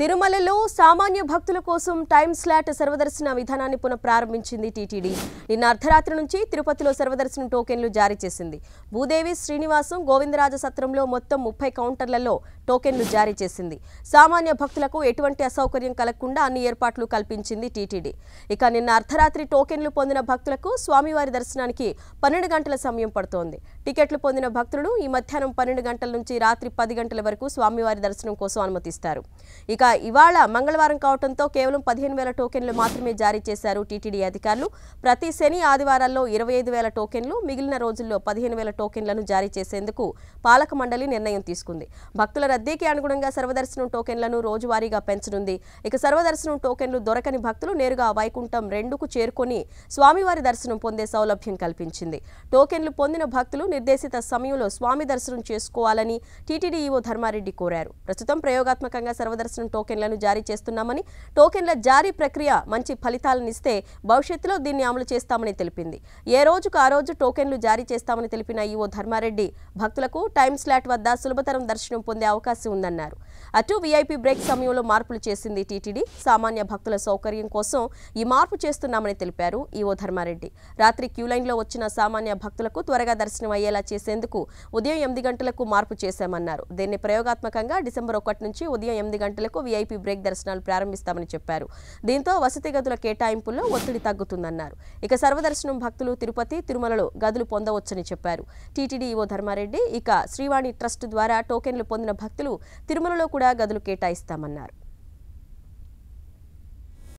తిరుమలలో సామాన్య భక్తుల కోసం టైం స్లాట్ సర్వదర్శన విధానాన్ని పునఃప్రారంభించింది టీటీడీ నిన్న అర్ధరాత్రి నుంచి తిరుపతిలో సర్వదర్శనం టోకెన్లు జారీ చేసింది భూదేవి శ్రీనివాసం గోవిందరాజ సత్రంలో మొత్తం ముప్పై కౌంటర్లలో టోకెన్లు జారీ చేసింది సామాన్య భక్తులకు ఎటువంటి అసౌకర్యం కలగకుండా అన్ని ఏర్పాట్లు కల్పించింది టీటీడీ ఇక నిన్న అర్ధరాత్రి టోకెన్లు పొందిన భక్తులకు స్వామివారి దర్శనానికి పన్నెండు గంటల సమయం పడుతోంది టికెట్లు పొందిన భక్తులు ఈ మధ్యాహ్నం పన్నెండు గంటల నుంచి రాత్రి పది గంటల వరకు స్వామివారి దర్శనం కోసం అనుమతిస్తారు ఇక ఇక ఇవాళ మంగళవారం కావడంతో కేవలం పదిహేను వేల టోకెన్లు మాత్రమే జారీ చేశారు టీటీడీ అధికారులు ప్రతి శని ఆదివారాల్లో ఇరవై ఐదు వేల టోకెన్లు మిగిలిన రోజుల్లో పదిహేను వేల టోకెన్లను జారీ చేసేందుకు పాలక మండలి నిర్ణయం తీసుకుంది భక్తుల రద్దీకి అనుగుణంగా సర్వదర్శనం టోకెన్లను రోజువారీగా పెంచనుంది ఇక సర్వదర్శనం టోకెన్లు దొరకని భక్తులు నేరుగా వైకుంఠం రెండుకు చేరుకొని స్వామివారి దర్శనం పొందే సౌలభ్యం కల్పించింది టోకెన్లు పొందిన భక్తులు నిర్దేశిత సమయంలో స్వామి దర్శనం చేసుకోవాలని టీటీడీఈఓ ధర్మారెడ్డి కోరారు ప్రస్తుతం ప్రయోగాత్మకంగా సర్వదర్శనం టోకెన్లను జారీ చేస్తున్నామని టోకెన్ల జారీ ప్రక్రియ మంచి ఫలితాలను ఇస్తే భవిష్యత్తులో దీన్ని అమలు చేస్తామని తెలిపింది ఏ రోజుకు ఆ రోజు టోకెన్లు జారీ చేస్తామని తెలిపిన ఈవో ధర్మారెడ్డి భక్తులకు టైం స్లాట్ వద్ద సులభతరం దర్శనం పొందే అవకాశం ఉందన్నారు అటు వీఐపీ బ్రేక్ సమయంలో మార్పులు చేసింది టీటీడీ సామాన్య భక్తుల సౌకర్యం కోసం ఈ మార్పు చేస్తున్నామని తెలిపారు ఈవో ధర్మారెడ్డి రాత్రి క్యూలైన్లో వచ్చిన సామాన్య భక్తులకు త్వరగా దర్శనం అయ్యేలా చేసేందుకు ఉదయం ఎనిమిది గంటలకు మార్పు చేశామన్నారు దీన్ని ప్రయోగాత్మకంగా డిసెంబర్ ఒకటి నుంచి ఉదయం ఎనిమిది గంటలకు వీఐపీ బ్రేక్ దర్శనాలు ప్రారంభిస్తామని చెప్పారు దీంతో వసతి గదుల కేటాయింపుల్లో ఒత్తిడి తగ్గుతుందన్నారు ఇక సర్వదర్శనం భక్తులు తిరుపతి తిరుమలలో గదులు పొందవచ్చని చెప్పారు టీటీడీ ఈవో ధర్మారెడ్డి ఇక శ్రీవాణి ట్రస్ట్ ద్వారా టోకెన్లు పొందిన భక్తులు తిరుమలలో కూడా గదులు కేటాయిస్తామన్నారు